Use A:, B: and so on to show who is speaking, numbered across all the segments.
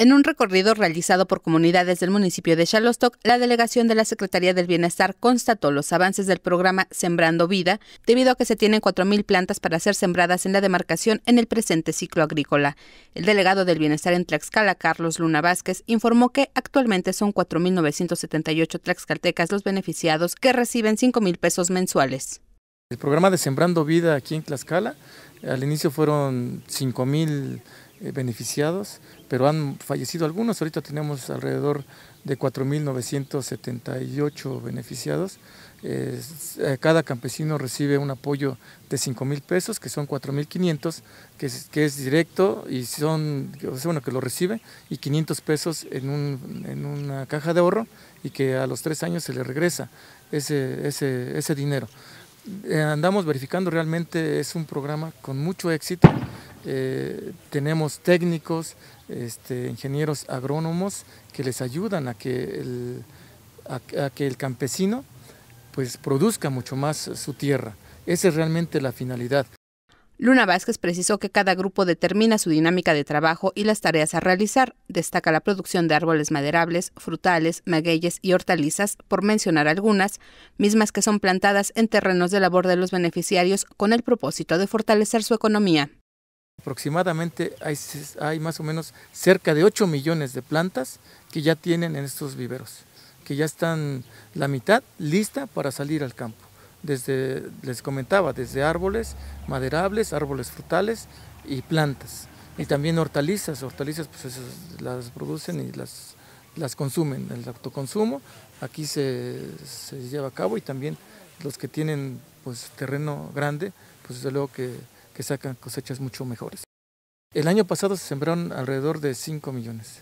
A: En un recorrido realizado por comunidades del municipio de Shalostock, la delegación de la Secretaría del Bienestar constató los avances del programa Sembrando Vida, debido a que se tienen 4.000 plantas para ser sembradas en la demarcación en el presente ciclo agrícola. El delegado del Bienestar en Tlaxcala, Carlos Luna Vázquez, informó que actualmente son 4.978 tlaxcaltecas los beneficiados que reciben 5.000 pesos mensuales.
B: El programa de Sembrando Vida aquí en Tlaxcala, al inicio fueron 5.000 eh, beneficiados, pero han fallecido algunos. Ahorita tenemos alrededor de 4.978 beneficiados. Eh, cada campesino recibe un apoyo de 5 mil pesos, que son 4.500, que, es, que es directo y son, bueno, que lo recibe, y 500 pesos en, una caja de ahorro y que a los tres años se le regresa ese, ese, dinero. Eh, andamos verificando realmente, es un programa con mucho éxito. Eh, tenemos técnicos, este, ingenieros agrónomos que les ayudan a que el, campesino pues produzca mucho más su tierra. Esa es realmente la finalidad.
A: Luna Vázquez precisó que cada grupo determina su dinámica de trabajo y las tareas a realizar. Destaca la producción de árboles maderables, frutales, magueyes y hortalizas, por mencionar algunas, mismas que son plantadas en terrenos de labor de los beneficiarios con el propósito de fortalecer su economía.
B: Aproximadamente hay, más o menos cerca de 8 millones de plantas que ya tienen en estos viveros, que ya están la mitad lista para salir al campo. Desde, les comentaba, desde árboles maderables, árboles frutales y plantas. Y también hortalizas, hortalizas pues, las producen y las, las consumen, el autoconsumo aquí se, lleva a cabo y también los que tienen pues terreno grande, pues desde luego que que sacan cosechas mucho mejores. El año pasado se sembraron alrededor de 5 millones.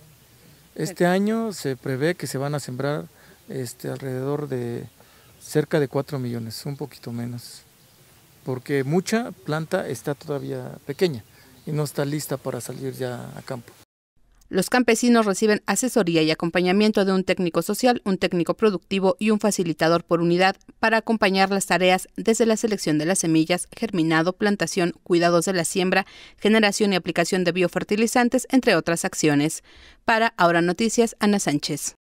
B: Este año se prevé que se van a sembrar este, alrededor de cerca de 4 millones, un poquito menos, porque mucha planta está todavía pequeña y no está lista para salir ya a campo.
A: Los campesinos reciben asesoría y acompañamiento de un técnico social, un técnico productivo y un facilitador por unidad para acompañar las tareas desde la selección de las semillas, germinado, plantación, cuidados de la siembra, generación y aplicación de biofertilizantes, entre otras acciones. Para Ahora Noticias, Ana Sánchez.